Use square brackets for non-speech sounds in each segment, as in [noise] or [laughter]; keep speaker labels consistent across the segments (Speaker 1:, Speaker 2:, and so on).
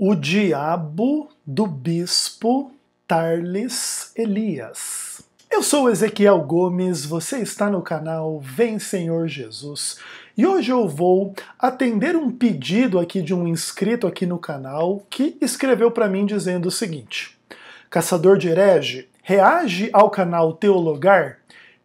Speaker 1: O Diabo do Bispo Tarles Elias. Eu sou Ezequiel Gomes, você está no canal Vem Senhor Jesus e hoje eu vou atender um pedido aqui de um inscrito aqui no canal que escreveu para mim dizendo o seguinte: Caçador de herege, reage ao canal Teologar.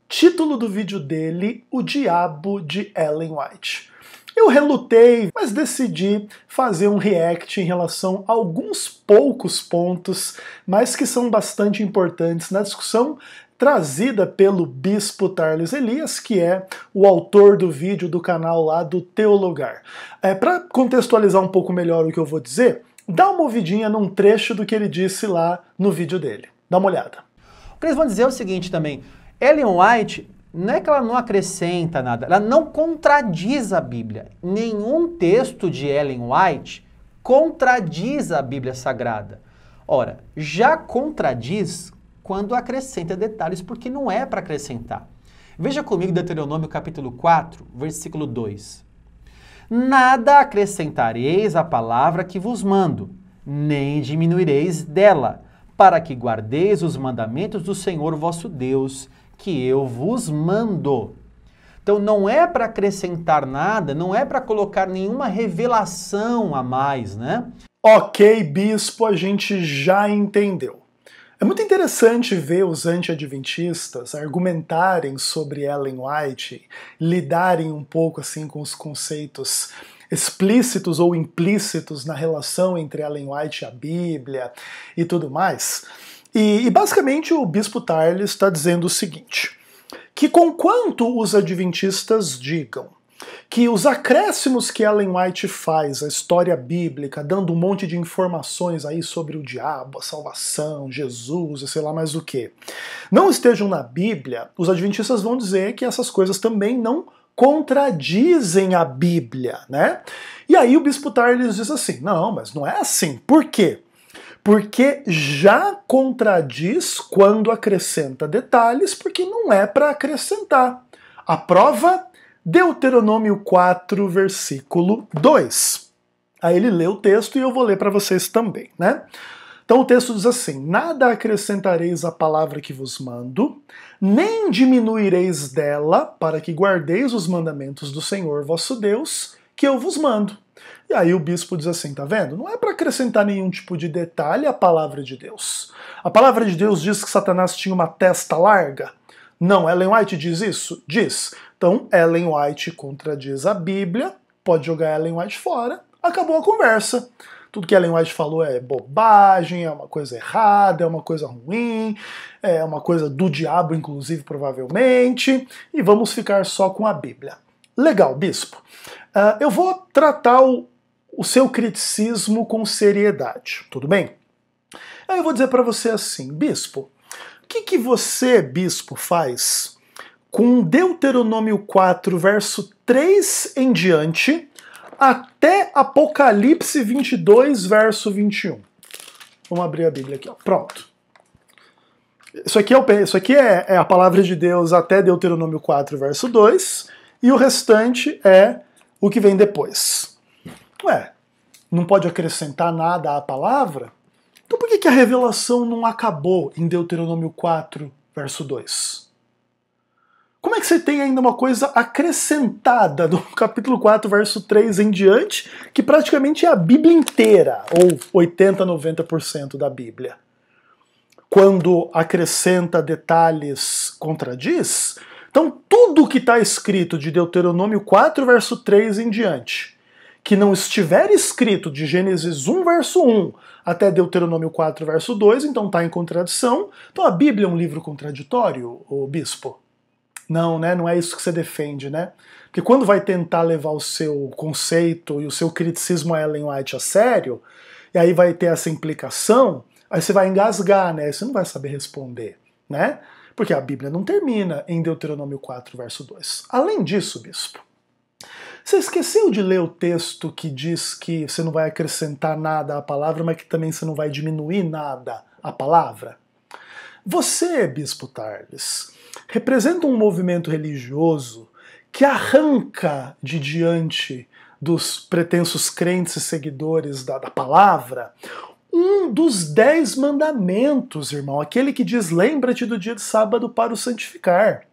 Speaker 1: Título do vídeo dele: O Diabo de Ellen White. Eu relutei, mas decidi fazer um react em relação a alguns poucos pontos, mas que são bastante importantes na discussão trazida pelo bispo Tarles Elias, que é o autor do vídeo do canal lá do Teologar. É, Para contextualizar um pouco melhor o que eu vou dizer,
Speaker 2: dá uma ouvidinha num trecho do que ele disse lá no vídeo dele. Dá uma olhada. O que eles vão dizer é o seguinte também. Ellen White não é que ela não acrescenta nada, ela não contradiz a Bíblia. Nenhum texto de Ellen White contradiz a Bíblia Sagrada. Ora, já contradiz quando acrescenta detalhes, porque não é para acrescentar. Veja comigo Deuteronômio capítulo 4, versículo 2. Nada acrescentareis à palavra que vos mando, nem diminuireis dela, para que guardeis os mandamentos do Senhor vosso Deus, que eu vos mando. Então não é para acrescentar nada, não é para colocar nenhuma revelação a mais, né? Ok, bispo, a gente já entendeu. É muito interessante ver os
Speaker 1: antiadventistas argumentarem sobre Ellen White, lidarem um pouco assim com os conceitos explícitos ou implícitos na relação entre Ellen White e a Bíblia e tudo mais. E, e basicamente o bispo Tarles está dizendo o seguinte: que conquanto os adventistas digam que os acréscimos que Ellen White faz à história bíblica, dando um monte de informações aí sobre o diabo, a salvação, Jesus e sei lá mais o que, não estejam na Bíblia, os adventistas vão dizer que essas coisas também não contradizem a Bíblia, né? E aí o bispo Tarles diz assim: não, mas não é assim. Por quê? porque já contradiz quando acrescenta detalhes, porque não é para acrescentar. A prova, Deuteronômio 4, versículo 2. Aí ele lê o texto e eu vou ler para vocês também, né? Então o texto diz assim: Nada acrescentareis à palavra que vos mando, nem diminuireis dela, para que guardeis os mandamentos do Senhor vosso Deus, que eu vos mando. E aí o bispo diz assim, tá vendo? Não é para acrescentar nenhum tipo de detalhe à palavra de Deus. A palavra de Deus diz que Satanás tinha uma testa larga. Não, Ellen White diz isso? Diz. Então, Ellen White contradiz a Bíblia, pode jogar Ellen White fora, acabou a conversa. Tudo que Ellen White falou é bobagem, é uma coisa errada, é uma coisa ruim, é uma coisa do diabo, inclusive, provavelmente, e vamos ficar só com a Bíblia. Legal, bispo. Uh, eu vou tratar o o seu criticismo com seriedade, tudo bem? Aí eu vou dizer para você assim, bispo, o que, que você, bispo, faz com Deuteronômio 4, verso 3 em diante, até Apocalipse 22, verso 21? Vamos abrir a Bíblia aqui, ó. pronto. Isso aqui, é, isso aqui é, é a palavra de Deus até Deuteronômio 4, verso 2, e o restante é o que vem depois. Ué, não pode acrescentar nada à palavra? Então por que, que a revelação não acabou em Deuteronômio 4, verso 2? Como é que você tem ainda uma coisa acrescentada do [laughs] capítulo 4, verso 3 em diante, que praticamente é a Bíblia inteira, ou 80, 90% da Bíblia? Quando acrescenta detalhes, contradiz? Então, tudo que está escrito de Deuteronômio 4, verso 3 em diante que não estiver escrito de Gênesis 1, verso 1 até Deuteronômio 4, verso 2, então está em contradição. Então a Bíblia é um livro contraditório, o bispo? Não, né? Não é isso que você defende, né? Porque quando vai tentar levar o seu conceito e o seu criticismo a Ellen White a sério, e aí vai ter essa implicação, aí você vai engasgar, né? você não vai saber responder, né? Porque a Bíblia não termina em Deuteronômio 4, verso 2. Além disso, bispo, você esqueceu de ler o texto que diz que você não vai acrescentar nada à palavra, mas que também você não vai diminuir nada à palavra? Você, Bispo Tarles, representa um movimento religioso que arranca de diante dos pretensos crentes e seguidores da, da palavra um dos dez mandamentos, irmão, aquele que diz: lembra-te do dia de sábado para o santificar.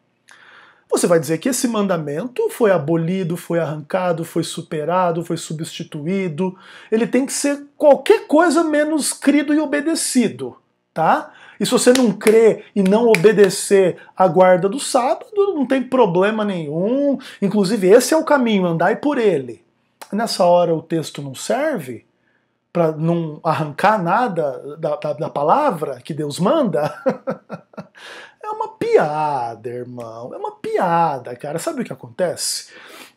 Speaker 1: Você vai dizer que esse mandamento foi abolido, foi arrancado, foi superado, foi substituído. Ele tem que ser qualquer coisa menos crido e obedecido, tá? E se você não crer e não obedecer a guarda do sábado, não tem problema nenhum. Inclusive, esse é o caminho, andai por ele. Nessa hora o texto não serve para não arrancar nada da, da, da palavra que Deus manda. [laughs] É uma piada, irmão. É uma piada, cara. Sabe o que acontece?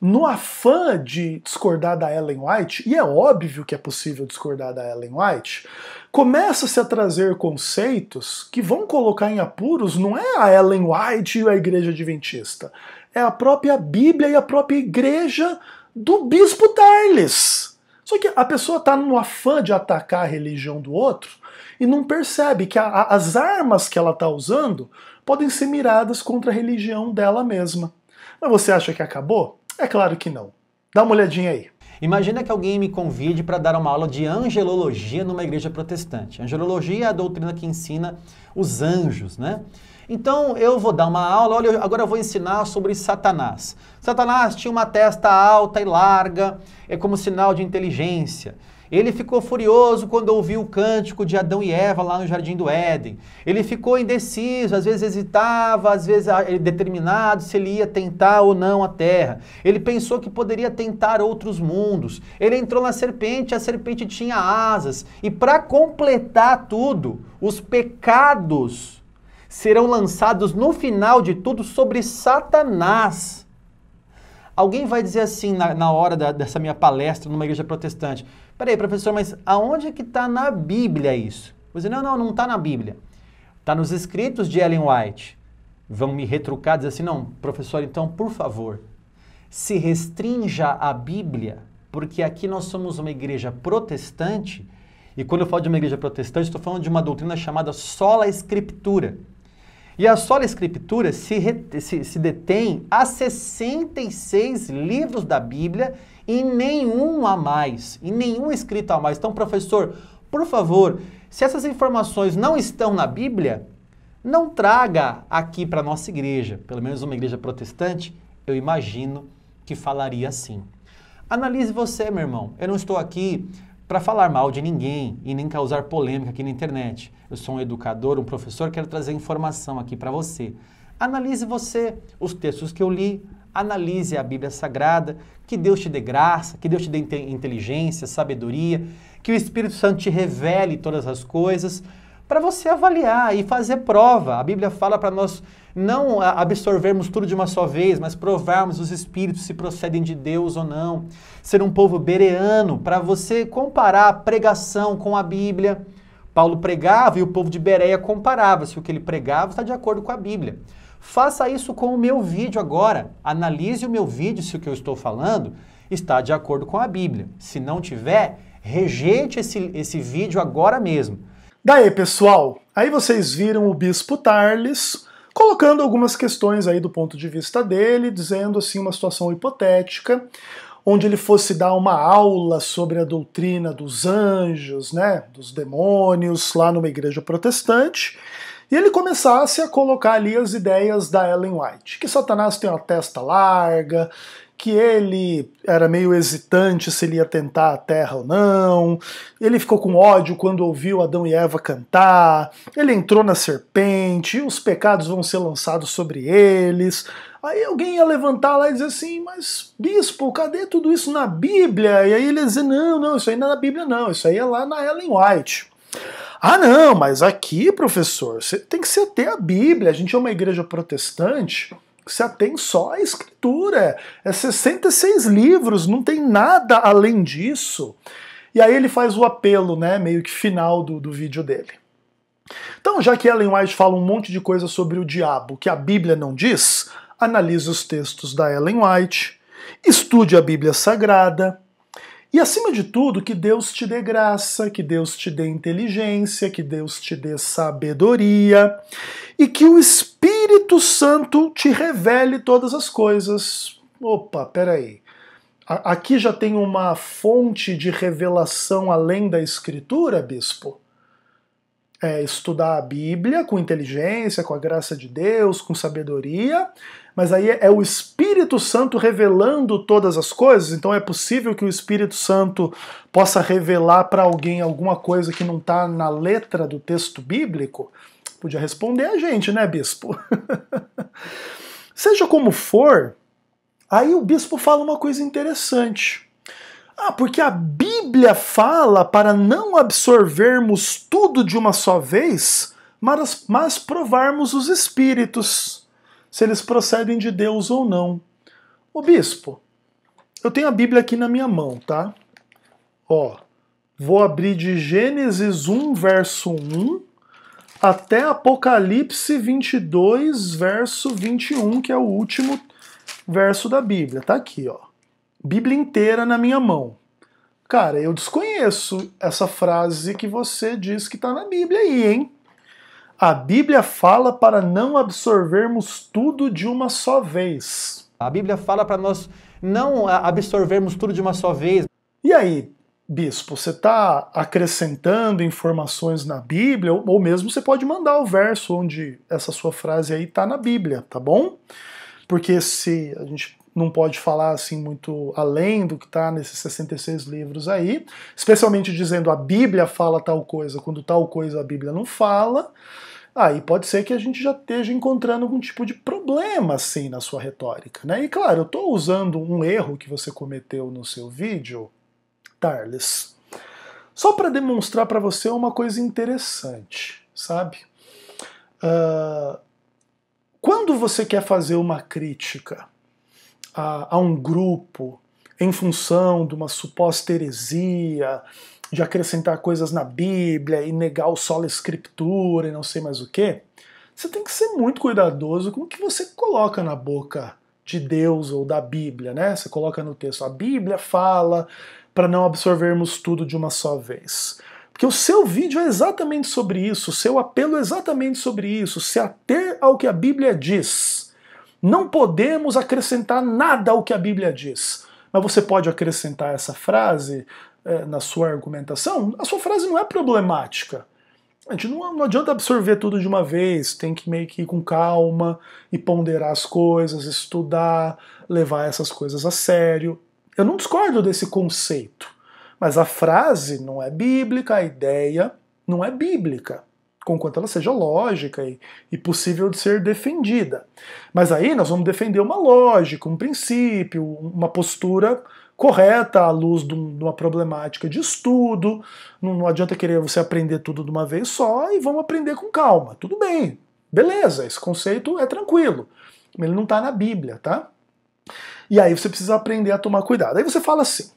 Speaker 1: No afã de discordar da Ellen White, e é óbvio que é possível discordar da Ellen White, começa-se a trazer conceitos que vão colocar em apuros não é a Ellen White e a Igreja Adventista, é a própria Bíblia e a própria Igreja do Bispo Tarles. Só que a pessoa está no afã de atacar a religião do outro e não percebe que a, a, as armas que ela está usando podem ser miradas contra a religião dela mesma. Mas você acha que acabou? É claro
Speaker 2: que não. Dá uma olhadinha aí. Imagina que alguém me convide para dar uma aula de angelologia numa igreja protestante. Angelologia é a doutrina que ensina os anjos, né? Então eu vou dar uma aula, olha, agora eu vou ensinar sobre Satanás. Satanás tinha uma testa alta e larga, é como sinal de inteligência. Ele ficou furioso quando ouviu o cântico de Adão e Eva lá no jardim do Éden. Ele ficou indeciso, às vezes hesitava, às vezes ah, determinado se ele ia tentar ou não a terra. Ele pensou que poderia tentar outros mundos. Ele entrou na serpente, a serpente tinha asas. E para completar tudo, os pecados serão lançados no final de tudo sobre Satanás Alguém vai dizer assim na, na hora da, dessa minha palestra numa igreja protestante: peraí, professor, mas aonde é que está na Bíblia isso? dizer: não, não, não está na Bíblia. Está nos escritos de Ellen White. Vão me retrucar, dizer assim: não, professor, então, por favor, se restrinja à Bíblia, porque aqui nós somos uma igreja protestante. E quando eu falo de uma igreja protestante, estou falando de uma doutrina chamada sola escritura e a sola escritura se, re, se, se detém a 66 livros da Bíblia e nenhum a mais, e nenhum escrito a mais. Então, professor, por favor, se essas informações não estão na Bíblia, não traga aqui para a nossa igreja, pelo menos uma igreja protestante, eu imagino que falaria assim. Analise você, meu irmão. Eu não estou aqui para falar mal de ninguém e nem causar polêmica aqui na internet. Eu sou um educador, um professor, quero trazer informação aqui para você. Analise você, os textos que eu li, analise a Bíblia Sagrada, que Deus te dê graça, que Deus te dê inteligência, sabedoria, que o Espírito Santo te revele todas as coisas, para você avaliar e fazer prova. A Bíblia fala para nós não absorvermos tudo de uma só vez, mas provarmos os espíritos se procedem de Deus ou não. Ser um povo bereano, para você comparar a pregação com a Bíblia. Paulo pregava e o povo de Bereia comparava se o que ele pregava está de acordo com a Bíblia. Faça isso com o meu vídeo agora. Analise o meu vídeo se o que eu estou falando está de acordo com a Bíblia. Se não tiver, rejeite esse, esse vídeo agora mesmo. Daí, pessoal, aí vocês viram o Bispo Tarles
Speaker 1: colocando algumas questões aí do ponto de vista dele, dizendo assim uma situação hipotética, onde ele fosse dar uma aula sobre a doutrina dos anjos, né, dos demônios, lá numa igreja protestante, e ele começasse a colocar ali as ideias da Ellen White, que Satanás tem uma testa larga, que ele era meio hesitante se ele ia tentar a terra ou não. Ele ficou com ódio quando ouviu Adão e Eva cantar. Ele entrou na serpente, os pecados vão ser lançados sobre eles. Aí alguém ia levantar lá e dizer assim: Mas, bispo, cadê tudo isso na Bíblia? E aí ele ia dizer: Não, não, isso aí não é na Bíblia, não. Isso aí é lá na Ellen White. Ah, não, mas aqui, professor, você tem que ser até a Bíblia. A gente é uma igreja protestante se atém só à escritura. É 66 livros, não tem nada além disso. E aí ele faz o apelo, né, meio que final do, do vídeo dele. Então, já que Ellen White fala um monte de coisa sobre o diabo que a Bíblia não diz, analise os textos da Ellen White, estude a Bíblia Sagrada, e acima de tudo, que Deus te dê graça, que Deus te dê inteligência, que Deus te dê sabedoria e que o Espírito Santo te revele todas as coisas. Opa, peraí. Aqui já tem uma fonte de revelação além da Escritura, bispo? é, estudar a Bíblia com inteligência, com a graça de Deus, com sabedoria, mas aí é o Espírito Santo revelando todas as coisas, então é possível que o Espírito Santo possa revelar para alguém alguma coisa que não está na letra do texto bíblico? Podia responder a gente, né, bispo? [laughs] Seja como for, aí o bispo fala uma coisa interessante. Ah, porque a Bíblia fala para não absorvermos tudo de uma só vez, mas, mas provarmos os espíritos, se eles procedem de Deus ou não. Ô bispo, eu tenho a Bíblia aqui na minha mão, tá? Ó, vou abrir de Gênesis 1, verso 1 até Apocalipse 22, verso 21, que é o último verso da Bíblia. Tá aqui, ó. Bíblia inteira na minha mão. Cara, eu desconheço essa frase que você diz que está na Bíblia aí, hein? A Bíblia fala para não absorvermos tudo de uma só vez. A Bíblia fala para nós não absorvermos tudo de uma só vez. E aí, bispo, você está acrescentando informações na Bíblia, ou mesmo você pode mandar o verso onde essa sua frase aí está na Bíblia, tá bom? Porque se a gente não pode falar assim muito além do que está nesses 66 livros aí, especialmente dizendo a Bíblia fala tal coisa, quando tal coisa a Bíblia não fala. Aí pode ser que a gente já esteja encontrando algum tipo de problema assim na sua retórica, né? E claro, eu estou usando um erro que você cometeu no seu vídeo, Tarles, só para demonstrar para você uma coisa interessante, sabe? Uh, quando você quer fazer uma crítica a, a um grupo em função de uma suposta heresia, de acrescentar coisas na Bíblia e negar o solo escritura e não sei mais o que, você tem que ser muito cuidadoso com o que você coloca na boca de Deus ou da Bíblia, né? Você coloca no texto, a Bíblia fala para não absorvermos tudo de uma só vez. Porque o seu vídeo é exatamente sobre isso, o seu apelo é exatamente sobre isso, se ater ao que a Bíblia diz. Não podemos acrescentar nada ao que a Bíblia diz. Mas você pode acrescentar essa frase é, na sua argumentação? A sua frase não é problemática. A gente não, não, adianta absorver tudo de uma vez, tem que meio que ir com calma e ponderar as coisas, estudar, levar essas coisas a sério. Eu não discordo desse conceito, mas a frase não é bíblica, a ideia não é bíblica conquanto ela seja lógica e, e, possível de ser defendida. Mas aí nós vamos defender uma lógica, um princípio, uma postura correta à luz de uma problemática de estudo. Não, não adianta querer você aprender tudo de uma vez só e vamos aprender com calma. Tudo bem, beleza, esse conceito é tranquilo. Ele não está na Bíblia, tá? E aí você precisa aprender a tomar cuidado. Aí você fala assim: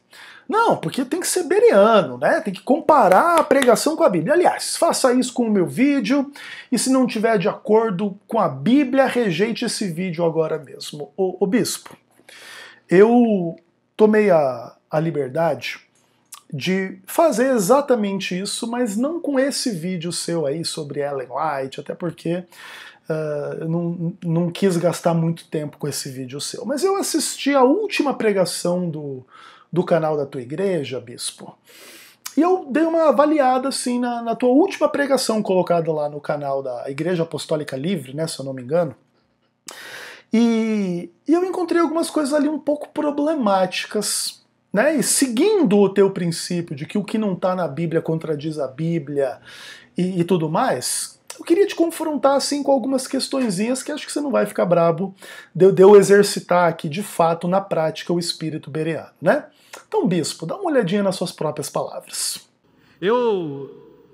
Speaker 1: não, porque tem que ser beriano, né? Tem que comparar a pregação com a Bíblia. Aliás, faça isso com o meu vídeo e se não tiver de acordo com a Bíblia, rejeite esse vídeo agora mesmo. O, o bispo, eu tomei a, a liberdade de fazer exatamente isso, mas não com esse vídeo seu aí sobre Ellen White, até porque uh, eu não, não quis gastar muito tempo com esse vídeo seu. Mas eu assisti a última pregação do do canal da tua igreja, bispo? E eu dei uma avaliada assim na, na tua última pregação colocada lá no canal da Igreja Apostólica Livre, né, se eu não me engano. E, e eu encontrei algumas coisas ali um pouco problemáticas, né? E seguindo o teu princípio de que o que não está na Bíblia contradiz a Bíblia e, e tudo mais, eu queria te confrontar assim com algumas questõezinhas que acho que você não vai ficar brabo de, de eu exercitar aqui de fato na prática o espírito bereano, né? Então, bispo, dá uma olhadinha nas suas próprias palavras.
Speaker 2: Eu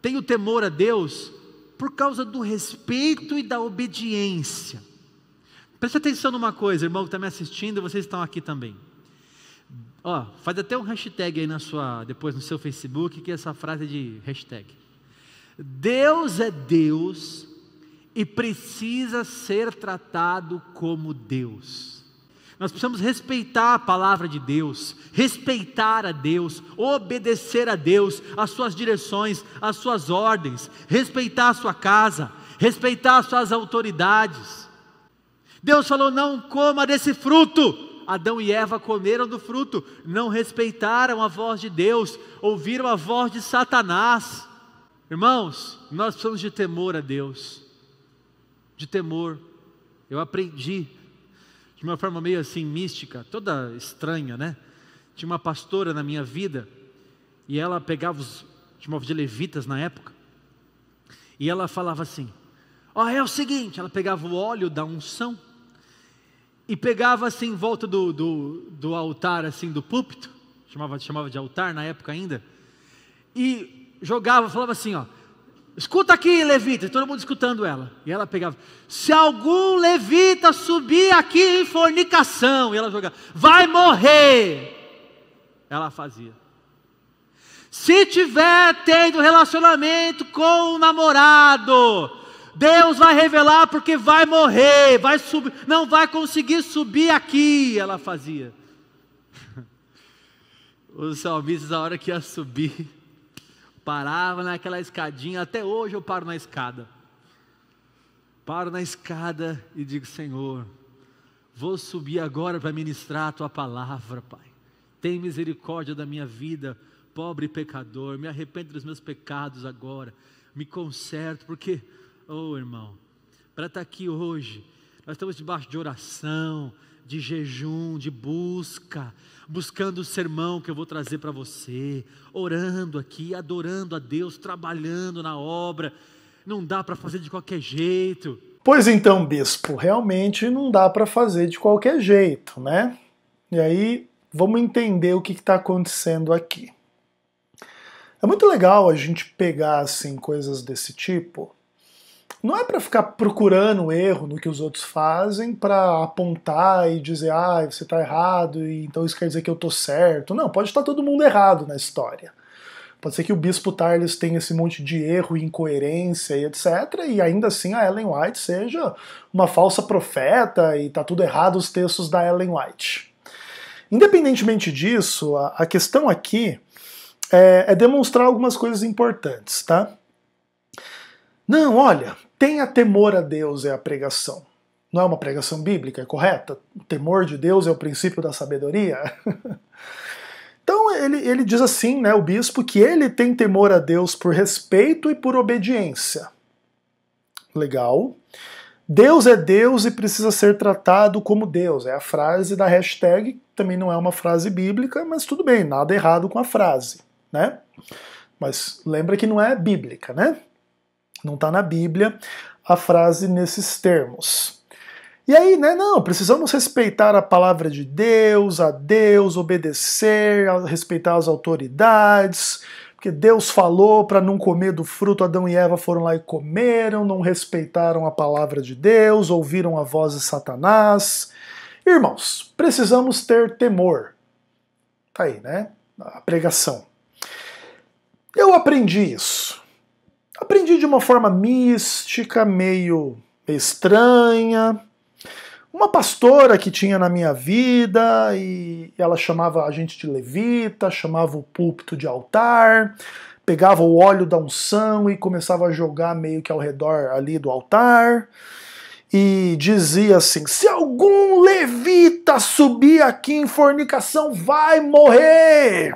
Speaker 2: tenho temor a Deus por causa do respeito e da obediência. Presta atenção numa coisa, irmão que está me assistindo, vocês estão aqui também. Ó, faz até um hashtag aí na sua, depois no seu Facebook, que é essa frase de hashtag. Deus é Deus e precisa ser tratado como Deus. Nós precisamos respeitar a palavra de Deus, respeitar a Deus, obedecer a Deus, as suas direções, as suas ordens, respeitar a sua casa, respeitar as suas autoridades. Deus falou: não coma desse fruto. Adão e Eva comeram do fruto, não respeitaram a voz de Deus, ouviram a voz de Satanás. Irmãos, nós precisamos de temor a Deus, de temor. Eu aprendi de uma forma meio assim mística, toda estranha, né? Tinha uma pastora na minha vida e ela pegava os chamava de levitas na época e ela falava assim: ó, oh, é o seguinte, ela pegava o óleo da unção e pegava assim em volta do, do, do altar assim do púlpito, chamava chamava de altar na época ainda e jogava, falava assim, ó Escuta aqui, levita, todo mundo escutando ela. E ela pegava: Se algum levita subir aqui em fornicação, e ela jogava: Vai morrer. Ela fazia. Se tiver tendo relacionamento com o namorado, Deus vai revelar porque vai morrer, vai subir, não vai conseguir subir aqui, ela fazia. [laughs] Os salmistas, a hora que ia subir, Parava naquela escadinha, até hoje eu paro na escada. Paro na escada e digo: Senhor, vou subir agora para ministrar a tua palavra, Pai. Tem misericórdia da minha vida, pobre pecador. Me arrependo dos meus pecados agora. Me conserto, porque, oh irmão, para estar tá aqui hoje, nós estamos debaixo de oração, de jejum, de busca, buscando o sermão que eu vou trazer para você, orando aqui, adorando a Deus, trabalhando na obra. Não dá para fazer de qualquer jeito. Pois
Speaker 1: então, bispo, realmente não dá para fazer de qualquer jeito, né? E aí vamos entender o que está acontecendo aqui. É muito legal a gente pegar assim coisas desse tipo não é para ficar procurando erro no que os outros fazem, para apontar e dizer, ah, você está errado, e então isso quer dizer que eu estou certo. Não, pode estar todo mundo errado na história. Pode ser que o Bispo Tarles tenha esse monte de erro e incoerência e etc. E ainda assim a Ellen White seja uma falsa profeta e tá tudo errado os textos da Ellen White. Independentemente disso, a, questão aqui é, é demonstrar algumas coisas importantes, tá? Não, olha, Tenha temor a Deus é a pregação. Não é uma pregação bíblica, é correta? O temor de Deus é o princípio da sabedoria. [laughs] então ele, ele diz assim, né, o bispo, que ele tem temor a Deus por respeito e por obediência. Legal. Deus é Deus e precisa ser tratado como Deus. É a frase da hashtag, também não é uma frase bíblica, mas tudo bem, nada errado com a frase, né? Mas lembra que não é bíblica, né? não está na Bíblia, a frase nesses termos. E aí, né, não, precisamos respeitar a palavra de Deus, a Deus, obedecer, a respeitar as autoridades, porque Deus falou para não comer do fruto, Adão e Eva foram lá e comeram, não respeitaram a palavra de Deus, ouviram a voz de Satanás. Irmãos, precisamos ter temor. Tá aí, né? A pregação. Eu aprendi isso aprendi de uma forma mística, meio estranha. Uma pastora que tinha na minha vida e ela chamava a gente de levita, chamava o púlpito de altar, pegava o óleo da unção e começava a jogar meio que ao redor ali do altar e dizia assim: se algum levita subir aqui em fornicação, vai morrer.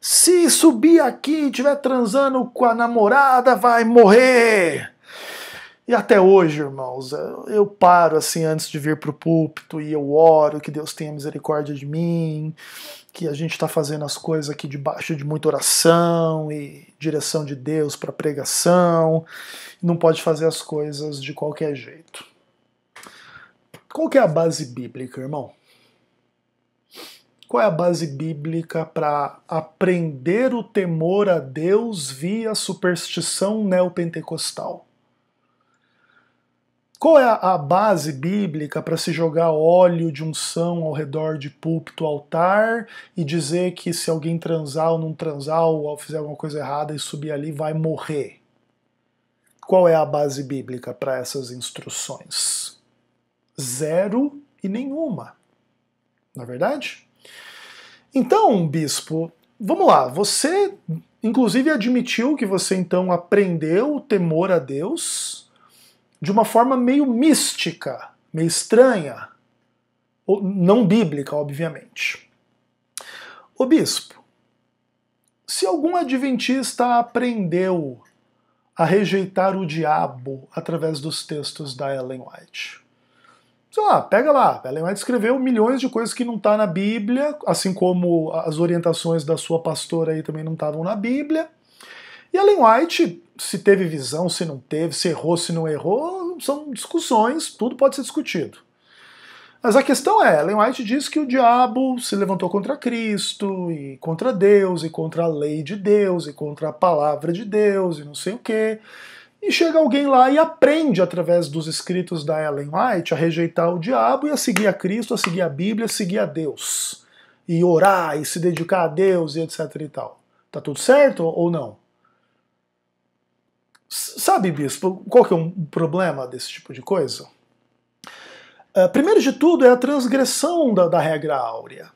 Speaker 1: Se subir aqui e tiver transando com a namorada, vai morrer. E até hoje, irmãos, eu paro assim antes de vir para o púlpito e eu oro que Deus tenha misericórdia de mim, que a gente está fazendo as coisas aqui debaixo de muita oração e direção de Deus para pregação. Não pode fazer as coisas de qualquer jeito. Qual que é a base bíblica, irmão? Qual é a base bíblica para aprender o temor a Deus via superstição neopentecostal? Qual é a base bíblica para se jogar óleo de unção ao redor de púlpito, altar e dizer que se alguém transar ou não transar ou fizer alguma coisa errada e subir ali vai morrer? Qual é a base bíblica para essas instruções? Zero e nenhuma. Na é verdade? Então, bispo, vamos lá. Você, inclusive, admitiu que você então aprendeu o temor a Deus de uma forma meio mística, meio estranha, não bíblica, obviamente. O bispo, se algum adventista aprendeu a rejeitar o diabo através dos textos da Ellen White, sei lá, pega lá, Ellen White escreveu milhões de coisas que não está na Bíblia, assim como as orientações da sua pastora aí também não estavam na Bíblia. E Ellen White, se teve visão, se não teve, se errou, se não errou, são discussões, tudo pode ser discutido. Mas a questão é, Ellen White diz que o diabo se levantou contra Cristo, e contra Deus, e contra a lei de Deus, e contra a palavra de Deus, e não sei o quê. E chega alguém lá e aprende através dos escritos da Ellen White a rejeitar o diabo e a seguir a Cristo, a seguir a Bíblia, a seguir a Deus. E orar e se dedicar a Deus e etc e tal. Tá tudo certo ou não? Sabe, bispo, qual que é um problema desse tipo de coisa? Eh, primeiro de tudo é a transgressão da, da regra áurea.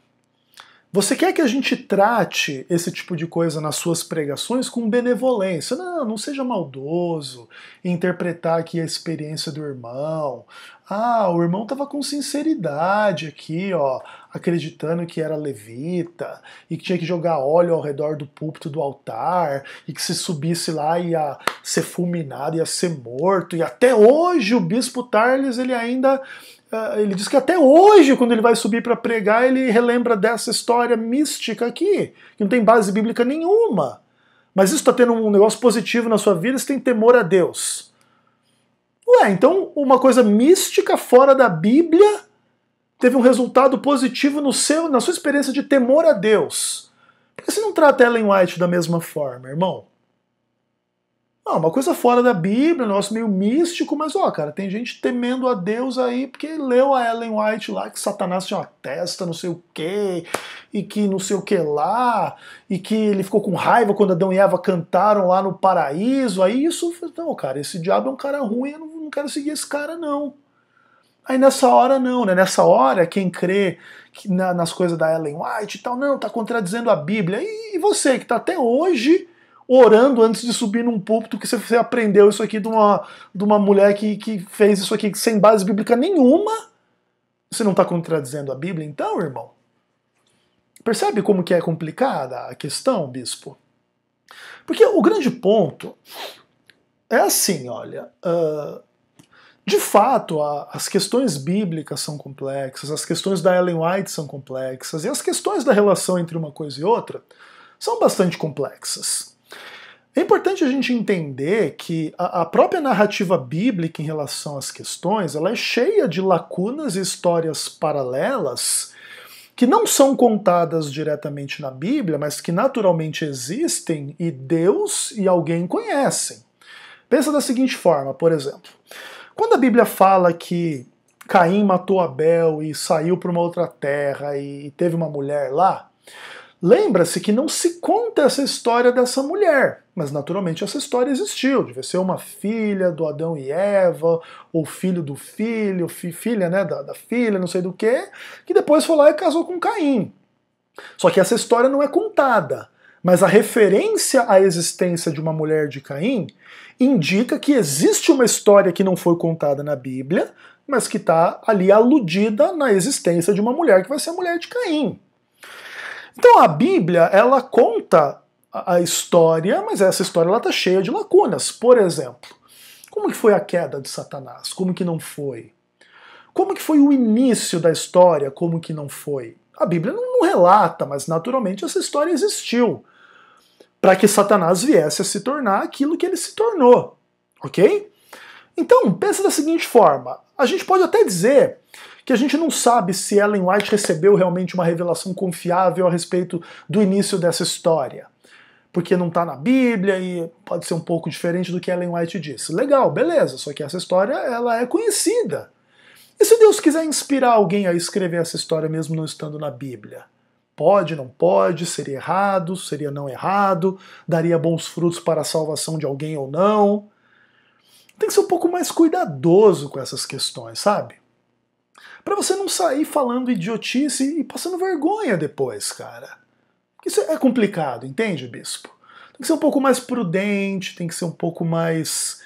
Speaker 1: Você quer que a gente trate esse tipo de coisa nas suas pregações com benevolência? Não, não seja maldoso, interpretar aqui a experiência do irmão. Ah, o irmão estava com sinceridade aqui, ó, acreditando que era levita e que tinha que jogar óleo ao redor do púlpito do altar e que se subisse lá ia ser fulminado, ia ser morto. E até hoje o bispo Tarles ele ainda é, ele diz que até hoje, quando ele vai subir para pregar, ele relembra dessa história mística aqui, que não tem base bíblica nenhuma. Mas isso está tendo um negócio positivo na sua vida, você tem temor a Deus. Ué, então uma coisa mística fora da Bíblia teve um resultado positivo no seu, na sua experiência de temor a Deus. Por que você não trata Ellen White da mesma forma, irmão? Não, é uma coisa fora da Bíblia, um negócio meio místico, mas ó, cara, tem gente temendo a Deus aí porque leu a Ellen White lá que Satanás tinha uma testa, não sei o quê, e que não sei o que lá, e que ele ficou com raiva quando Adão e Eva cantaram lá no paraíso. Aí isso, não, cara, esse diabo é um cara ruim, eu não, não quero seguir esse cara, não. Aí nessa hora não, né? Nessa hora, quem crê nas coisas da Ellen White e tal, não, tá contradizendo a Bíblia. E, você que tá até hoje orando antes de subir num púlpito que você aprendeu isso aqui de uma, de uma mulher que, que fez isso aqui sem base bíblica nenhuma. Você não está contradizendo a Bíblia, então, irmão? Percebe como que é complicada a questão, bispo? Porque o grande ponto é assim, olha. Uh, de fato, a, as questões bíblicas são complexas, as questões da Ellen White são complexas, e as questões da relação entre uma coisa e outra são bastante complexas. É importante a gente entender que a própria narrativa bíblica em relação às questões ela é cheia de lacunas e histórias paralelas que não são contadas diretamente na Bíblia, mas que naturalmente existem e Deus e alguém conhecem. Pensa da seguinte forma, por exemplo, quando a Bíblia fala que Caim matou Abel e saiu para uma outra terra e teve uma mulher lá, Lembra-se que não se conta essa história dessa mulher, mas naturalmente essa história existiu. Deve ser uma filha do Adão e Eva, ou filho do filho, fi, filha né, da, da filha, não sei do que, que depois foi lá e casou com Caim. Só que essa história não é contada, mas a referência à existência de uma mulher de Caim indica que existe uma história que não foi contada na Bíblia, mas que está ali aludida na existência de uma mulher que vai ser a mulher de Caim. Então a Bíblia, ela conta a história, mas essa história ela tá cheia de lacunas. Por exemplo, como que foi a queda de Satanás? Como que não foi? Como que foi o início da história? Como que não foi? A Bíblia não, não relata, mas naturalmente essa história existiu para que Satanás viesse a se tornar aquilo que ele se tornou, ok? Então, pensa da seguinte forma: a gente pode até dizer que a gente não sabe se Ellen White recebeu realmente uma revelação confiável a respeito do início dessa história. Porque não está na Bíblia e pode ser um pouco diferente do que Ellen White disse. Legal, beleza, só que essa história ela é conhecida. E se Deus quiser inspirar alguém a escrever essa história mesmo não estando na Bíblia? Pode, não pode, seria errado, seria não errado, daria bons frutos para a salvação de alguém ou não. Tem que ser um pouco mais cuidadoso com essas questões, sabe? Para você não sair falando idiotice e passando vergonha depois, cara. Isso é complicado, entende, bispo? Tem que ser um pouco mais prudente, tem que ser um pouco mais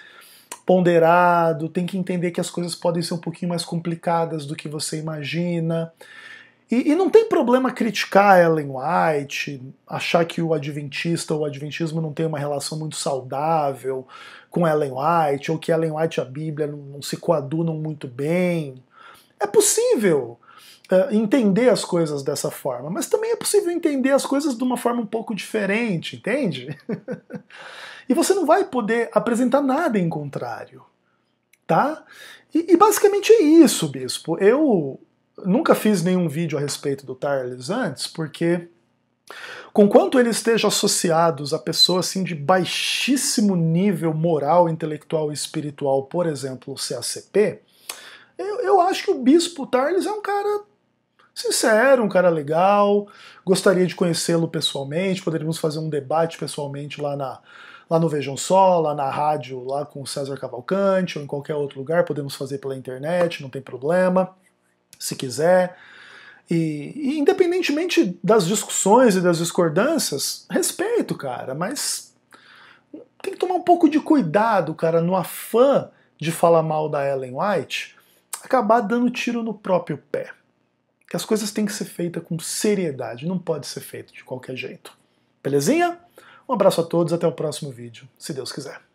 Speaker 1: ponderado, tem que entender que as coisas podem ser um pouquinho mais complicadas do que você imagina. E, e, não tem problema criticar Ellen White, achar que o adventista ou o adventismo não tem uma relação muito saudável com Ellen White, ou que Ellen White e a Bíblia não, não se coadunam muito bem. É possível uh, entender as coisas dessa forma, mas também é possível entender as coisas de uma forma um pouco diferente, entende? [laughs] e você não vai poder apresentar nada em contrário, tá? E, e basicamente é isso, bispo. Eu nunca fiz nenhum vídeo a respeito do Tarles antes, porque Conquanto eles estejam associados a pessoas assim, de baixíssimo nível moral, intelectual e espiritual, por exemplo, o CACP, acho que o Bispo Tarles é um cara sincero, um cara legal, gostaria de conhecê-lo pessoalmente, poderíamos fazer um debate pessoalmente lá na lá no Vejam Só, lá na rádio, lá com o César Cavalcante ou em qualquer outro lugar, podemos fazer pela internet, não tem problema, se quiser. E, e independentemente das discussões e das discordâncias, respeito, cara, mas tem que tomar um pouco de cuidado, cara, no afã de falar mal da Ellen White, acabar dando tiro no próprio pé. Que as coisas têm que ser feitas com seriedade, não pode ser feito de qualquer jeito. Belezinha? Um abraço a todos, até o próximo
Speaker 2: vídeo, se Deus quiser.